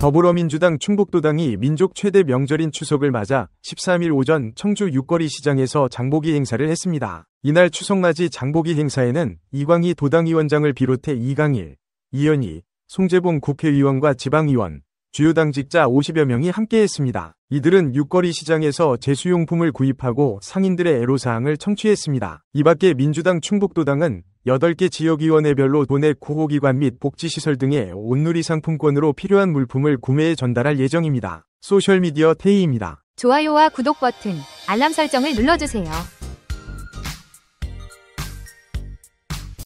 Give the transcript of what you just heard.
더불어민주당 충북도당이 민족 최대 명절인 추석을 맞아 13일 오전 청주 육거리 시장에서 장보기 행사를 했습니다. 이날 추석맞이 장보기 행사에는 이광희 도당위원장을 비롯해 이강일, 이현희, 송재봉 국회의원과 지방의원, 주요 당직자 50여 명이 함께했습니다. 이들은 육거리 시장에서 제수용품을 구입하고 상인들의 애로사항을 청취했습니다. 이밖에 민주당 충북도당은 8개 지역위원회별로 도내 구호기관 및 복지시설 등의 온누리 상품권으로 필요한 물품을 구매해 전달할 예정입니다. 소셜미디어 테이입니다. 좋아요와 구독 버튼, 알람 설정을 눌러주세요.